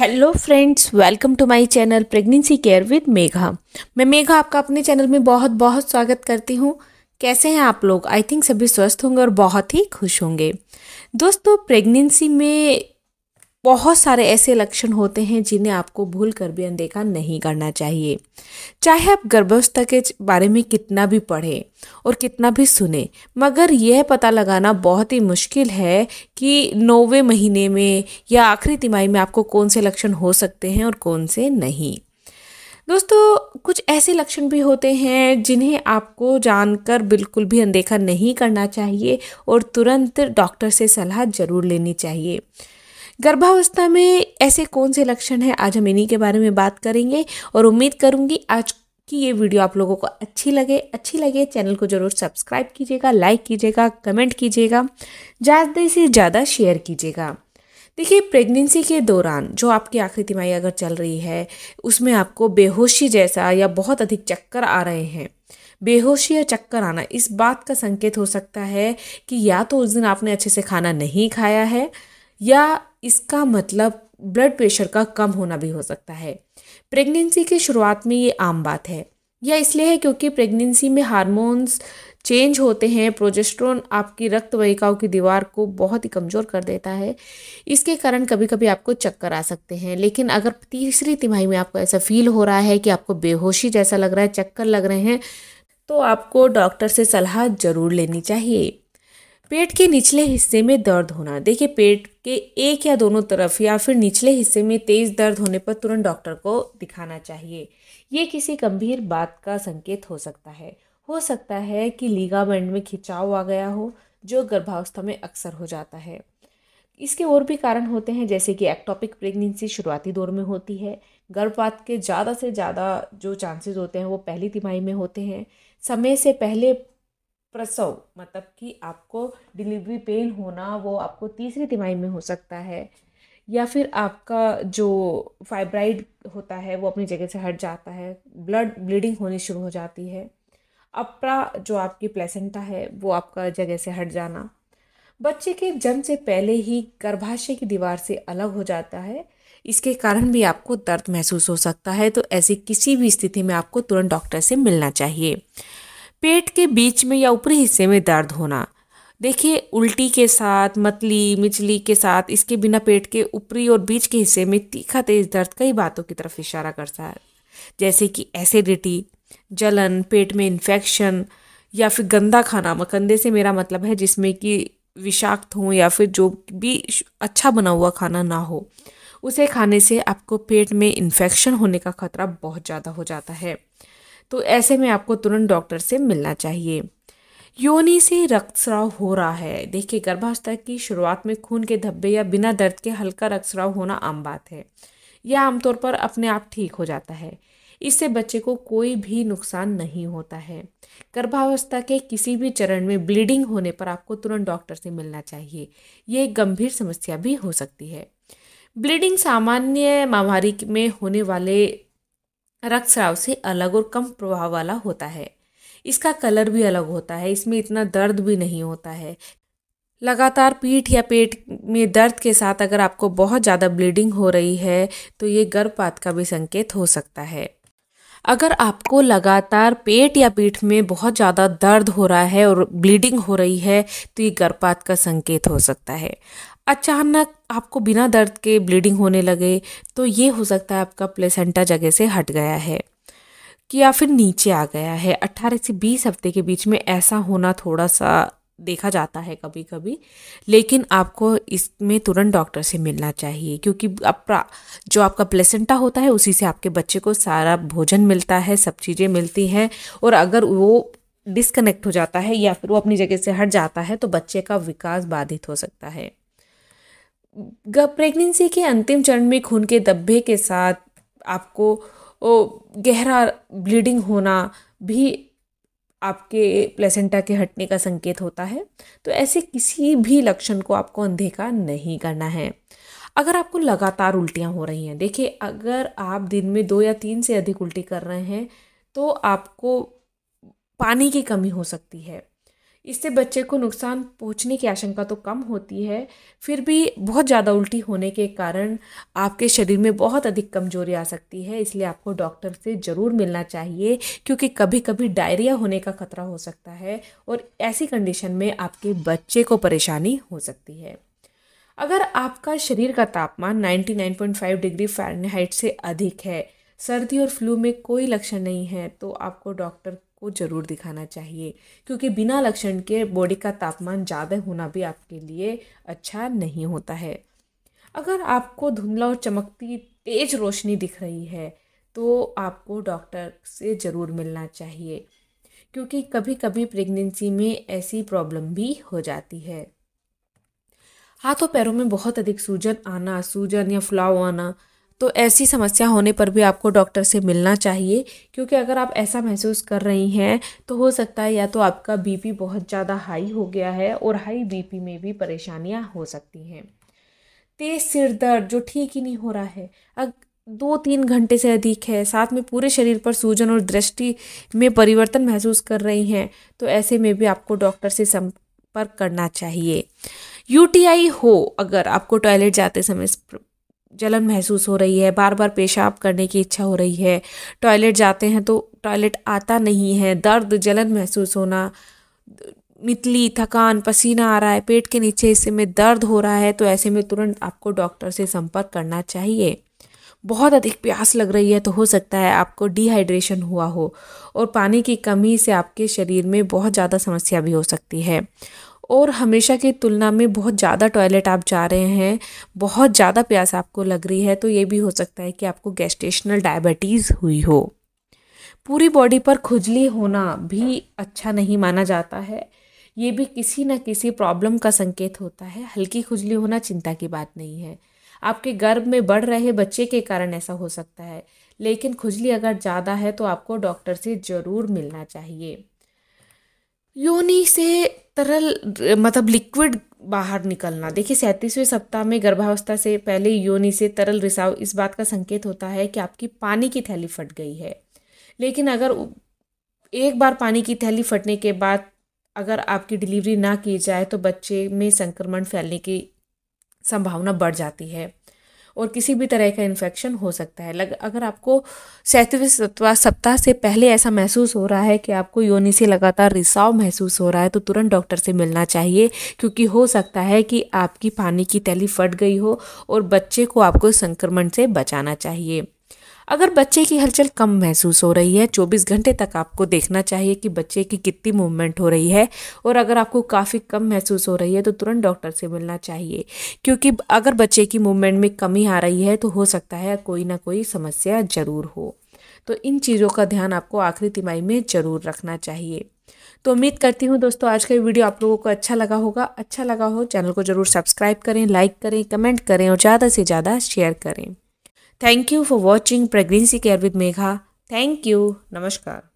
hello friends welcome to my channel pregnancy care with Megha मैं मेघा आपका अपने चैनल में बहुत बहुत स्वागत करती हूँ कैसे हैं आप लोग आई थिंक सभी स्वस्थ होंगे और बहुत ही खुश होंगे दोस्तों प्रेगनेंसी में बहुत सारे ऐसे लक्षण होते हैं जिन्हें आपको भूल कर भी अनदेखा नहीं करना चाहिए चाहे आप गर्भावस्था के बारे में कितना भी पढ़ें और कितना भी सुने मगर यह पता लगाना बहुत ही मुश्किल है कि नौवे महीने में या आखिरी तिमाही में आपको कौन से लक्षण हो सकते हैं और कौन से नहीं दोस्तों कुछ ऐसे लक्षण भी होते हैं जिन्हें आपको जानकर बिल्कुल भी अनदेखा नहीं करना चाहिए और तुरंत डॉक्टर से सलाह ज़रूर लेनी चाहिए गर्भावस्था में ऐसे कौन से लक्षण हैं आज हम इन्हीं के बारे में बात करेंगे और उम्मीद करूँगी आज कि ये वीडियो आप लोगों को अच्छी लगे अच्छी लगे चैनल को ज़रूर सब्सक्राइब कीजिएगा लाइक कीजिएगा कमेंट कीजिएगा ज़्यादा से ज़्यादा शेयर कीजिएगा देखिए प्रेगनेंसी के दौरान जो आपकी आखिरी तिमाही अगर चल रही है उसमें आपको बेहोशी जैसा या बहुत अधिक चक्कर आ रहे हैं बेहोशी या चक्कर आना इस बात का संकेत हो सकता है कि या तो उस दिन आपने अच्छे से खाना नहीं खाया है या इसका मतलब ब्लड प्रेशर का कम होना भी हो सकता है प्रेगनेंसी की शुरुआत में ये आम बात है यह इसलिए है क्योंकि प्रेगनेंसी में हार्मोन्स चेंज होते हैं प्रोजेस्ट्रोन आपकी रक्त वहिकाओं की दीवार को बहुत ही कमज़ोर कर देता है इसके कारण कभी कभी आपको चक्कर आ सकते हैं लेकिन अगर तीसरी तिमाही में आपको ऐसा फील हो रहा है कि आपको बेहोशी जैसा लग रहा है चक्कर लग रहे हैं तो आपको डॉक्टर से सलाह ज़रूर लेनी चाहिए पेट के निचले हिस्से में दर्द होना देखिए पेट के एक या दोनों तरफ या फिर निचले हिस्से में तेज़ दर्द होने पर तुरंत डॉक्टर को दिखाना चाहिए ये किसी गंभीर बात का संकेत हो सकता है हो सकता है कि लीगामेंट में खिंचाव आ गया हो जो गर्भावस्था में अक्सर हो जाता है इसके और भी कारण होते हैं जैसे कि एक्टॉपिक प्रेगनेंसी शुरुआती दौर में होती है गर्भपात के ज़्यादा से ज़्यादा जो चांसेस होते हैं वो पहली तिमाही में होते हैं समय से पहले प्रसव मतलब कि आपको डिलीवरी पेन होना वो आपको तीसरी तिमाही में हो सकता है या फिर आपका जो फाइब्राइड होता है वो अपनी जगह से हट जाता है ब्लड ब्लीडिंग होनी शुरू हो जाती है अपरा जो आपकी प्लेसेंटा है वो आपका जगह से हट जाना बच्चे के जन्म से पहले ही गर्भाशय की दीवार से अलग हो जाता है इसके कारण भी आपको दर्द महसूस हो सकता है तो ऐसी किसी भी स्थिति में आपको तुरंत डॉक्टर से मिलना चाहिए पेट के बीच में या ऊपरी हिस्से में दर्द होना देखिए उल्टी के साथ मतली मिचली के साथ इसके बिना पेट के ऊपरी और बीच के हिस्से में तीखा तेज दर्द कई बातों की तरफ इशारा करता है जैसे कि एसिडिटी जलन पेट में इन्फेक्शन या फिर गंदा खाना मकंदे से मेरा मतलब है जिसमें कि विषाक्त हो या फिर जो भी अच्छा बना हुआ खाना ना हो उसे खाने से आपको पेट में इन्फेक्शन होने का खतरा बहुत ज़्यादा हो जाता है तो ऐसे में आपको तुरंत डॉक्टर से मिलना चाहिए योनि से रक्तस्राव हो रहा है देखिए गर्भावस्था की शुरुआत में खून के धब्बे या बिना दर्द के हल्का रक्तस्राव होना आम बात है यह आमतौर पर अपने आप ठीक हो जाता है इससे बच्चे को कोई भी नुकसान नहीं होता है गर्भावस्था के किसी भी चरण में ब्लीडिंग होने पर आपको तुरंत डॉक्टर से मिलना चाहिए ये एक गंभीर समस्या भी हो सकती है ब्लीडिंग सामान्य महामारी में होने वाले रक्तस्राव से अलग और कम प्रभाव वाला होता है इसका कलर भी अलग होता है इसमें इतना दर्द भी नहीं होता है लगातार पीठ या पेट में दर्द के साथ अगर आपको बहुत ज़्यादा ब्लीडिंग हो रही है तो ये गर्भपात का भी संकेत हो सकता है अगर आपको लगातार पेट या पीठ में बहुत ज़्यादा दर्द हो रहा है और ब्लीडिंग हो रही है तो ये गर्भपात का संकेत हो सकता है अचानक आपको बिना दर्द के ब्लीडिंग होने लगे तो ये हो सकता है आपका प्लेसेंटा जगह से हट गया है कि या फिर नीचे आ गया है 18 से 20 हफ्ते के बीच में ऐसा होना थोड़ा सा देखा जाता है कभी कभी लेकिन आपको इसमें तुरंत डॉक्टर से मिलना चाहिए क्योंकि आप जो आपका प्लेसेंटा होता है उसी से आपके बच्चे को सारा भोजन मिलता है सब चीज़ें मिलती हैं और अगर वो डिस्कनेक्ट हो जाता है या फिर वो अपनी जगह से हट जाता है तो बच्चे का विकास बाधित हो सकता है प्रेगनेंसी के अंतिम चरण में खून के धब्बे के साथ आपको गहरा ब्लीडिंग होना भी आपके प्लेसेंटा के हटने का संकेत होता है तो ऐसे किसी भी लक्षण को आपको अनदेखा नहीं करना है अगर आपको लगातार उल्टियाँ हो रही हैं देखिए अगर आप दिन में दो या तीन से अधिक उल्टी कर रहे हैं तो आपको पानी की कमी हो सकती है इससे बच्चे को नुकसान पहुंचने की आशंका तो कम होती है फिर भी बहुत ज़्यादा उल्टी होने के कारण आपके शरीर में बहुत अधिक कमजोरी आ सकती है इसलिए आपको डॉक्टर से ज़रूर मिलना चाहिए क्योंकि कभी कभी डायरिया होने का खतरा हो सकता है और ऐसी कंडीशन में आपके बच्चे को परेशानी हो सकती है अगर आपका शरीर का तापमान 99.5 डिग्री फ़ारेनहाइट से अधिक है सर्दी और फ्लू में कोई लक्षण नहीं है तो आपको डॉक्टर आपको ज़रूर दिखाना चाहिए क्योंकि बिना लक्षण के बॉडी का तापमान ज़्यादा होना भी आपके लिए अच्छा नहीं होता है अगर आपको धुंधला और चमकती तेज रोशनी दिख रही है तो आपको डॉक्टर से ज़रूर मिलना चाहिए क्योंकि कभी कभी प्रेगनेंसी में ऐसी प्रॉब्लम भी हो जाती है हाथों पैरों में बहुत अधिक सूजन आना सूजन या फ्लाव आना तो ऐसी समस्या होने पर भी आपको डॉक्टर से मिलना चाहिए क्योंकि अगर आप ऐसा महसूस कर रही हैं तो हो सकता है या तो आपका बीपी बहुत ज़्यादा हाई हो गया है और हाई बीपी में भी परेशानियाँ हो सकती हैं तेज़ सिर दर्द जो ठीक ही नहीं हो रहा है अग दो तीन घंटे से अधिक है साथ में पूरे शरीर पर सूजन और दृष्टि में परिवर्तन महसूस कर रही हैं तो ऐसे में भी आपको डॉक्टर से संपर्क करना चाहिए यूटीआई हो अगर आपको टॉयलेट जाते समय जलन महसूस हो रही है बार बार पेशाब करने की इच्छा हो रही है टॉयलेट जाते हैं तो टॉयलेट आता नहीं है दर्द जलन महसूस होना मितली थकान पसीना आ रहा है पेट के नीचे हिस्से में दर्द हो रहा है तो ऐसे में तुरंत आपको डॉक्टर से संपर्क करना चाहिए बहुत अधिक प्यास लग रही है तो हो सकता है आपको डिहाइड्रेशन हुआ हो और पानी की कमी से आपके शरीर में बहुत ज़्यादा समस्या भी हो सकती है और हमेशा की तुलना में बहुत ज़्यादा टॉयलेट आप जा रहे हैं बहुत ज़्यादा प्यास आपको लग रही है तो ये भी हो सकता है कि आपको गैस्टेशनल डायबिटीज़ हुई हो पूरी बॉडी पर खुजली होना भी अच्छा नहीं माना जाता है ये भी किसी न किसी प्रॉब्लम का संकेत होता है हल्की खुजली होना चिंता की बात नहीं है आपके गर्भ में बढ़ रहे बच्चे के कारण ऐसा हो सकता है लेकिन खुजली अगर ज़्यादा है तो आपको डॉक्टर से ज़रूर मिलना चाहिए योनि से तरल मतलब लिक्विड बाहर निकलना देखिए सैंतीसवें सप्ताह में गर्भावस्था से पहले योनि से तरल रिसाव इस बात का संकेत होता है कि आपकी पानी की थैली फट गई है लेकिन अगर एक बार पानी की थैली फटने के बाद अगर आपकी डिलीवरी ना की जाए तो बच्चे में संक्रमण फैलने की संभावना बढ़ जाती है और किसी भी तरह का इन्फेक्शन हो सकता है लग अगर आपको सैतवें सप्ताह से पहले ऐसा महसूस हो रहा है कि आपको योनि से लगातार रिसाव महसूस हो रहा है तो तुरंत डॉक्टर से मिलना चाहिए क्योंकि हो सकता है कि आपकी पानी की तैली फट गई हो और बच्चे को आपको संक्रमण से बचाना चाहिए अगर बच्चे की हलचल कम महसूस हो रही है 24 घंटे तक आपको देखना चाहिए कि बच्चे की कितनी मूवमेंट हो रही है और अगर आपको काफ़ी कम महसूस हो रही है तो तुरंत डॉक्टर से मिलना चाहिए क्योंकि अगर बच्चे की मूवमेंट में कमी आ रही है तो हो सकता है कोई ना कोई समस्या ज़रूर हो तो इन चीज़ों का ध्यान आपको आखिरी तिमाही में ज़रूर रखना चाहिए तो उम्मीद करती हूँ दोस्तों आज का वीडियो आप लोगों को अच्छा लगा होगा अच्छा लगा हो चैनल को ज़रूर सब्सक्राइब करें लाइक करें कमेंट करें और ज़्यादा से ज़्यादा शेयर करें thank you for watching pregnancy care with Megha thank you नमस्कार